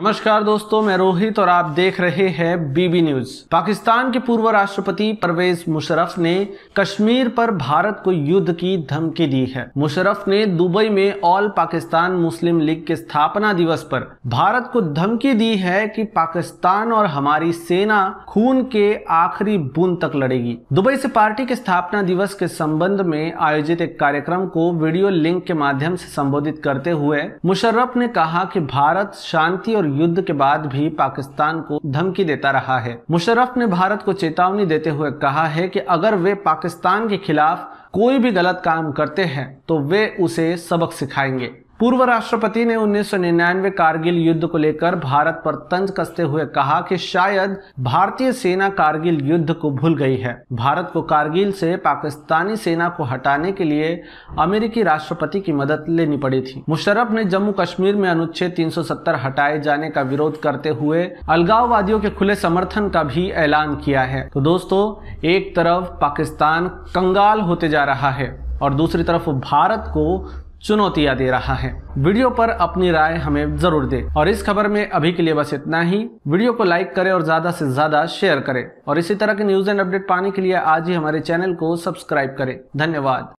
नमस्कार दोस्तों मैं रोहित और आप देख रहे हैं बीबी न्यूज पाकिस्तान के पूर्व राष्ट्रपति परवेज मुशरफ ने कश्मीर पर भारत को युद्ध की धमकी दी है मुशरफ ने दुबई में ऑल पाकिस्तान मुस्लिम लीग के स्थापना दिवस पर भारत को धमकी दी है कि पाकिस्तान और हमारी सेना खून के आखिरी बूंद तक लड़ेगी दुबई से पार्टी के स्थापना दिवस के संबंध में आयोजित एक कार्यक्रम को वीडियो लिंक के माध्यम से संबोधित करते हुए मुशर्रफ ने कहा की भारत शांति और युद्ध के बाद भी पाकिस्तान को धमकी देता रहा है मुशर्रफ ने भारत को चेतावनी देते हुए कहा है कि अगर वे पाकिस्तान के खिलाफ कोई भी गलत काम करते हैं तो वे उसे सबक सिखाएंगे पूर्व राष्ट्रपति ने 1999 कारगिल युद्ध को लेकर भारत पर तंज कसते हुए कहा कि शायद भारतीय सेना कारगिल युद्ध को भूल गई है भारत को कारगिल से पाकिस्तानी सेना को हटाने के लिए अमेरिकी राष्ट्रपति की मदद लेनी पड़ी थी मुशर्रफ ने जम्मू कश्मीर में अनुच्छेद 370 हटाए जाने का विरोध करते हुए अलगाववादियों के खुले समर्थन का भी ऐलान किया है तो दोस्तों एक तरफ पाकिस्तान कंगाल होते जा रहा है और दूसरी तरफ भारत को चुनौतियां दे रहा है वीडियो पर अपनी राय हमें जरूर दे और इस खबर में अभी के लिए बस इतना ही वीडियो को लाइक करें और ज्यादा से ज्यादा शेयर करें और इसी तरह के न्यूज एंड अपडेट पाने के लिए आज ही हमारे चैनल को सब्सक्राइब करें धन्यवाद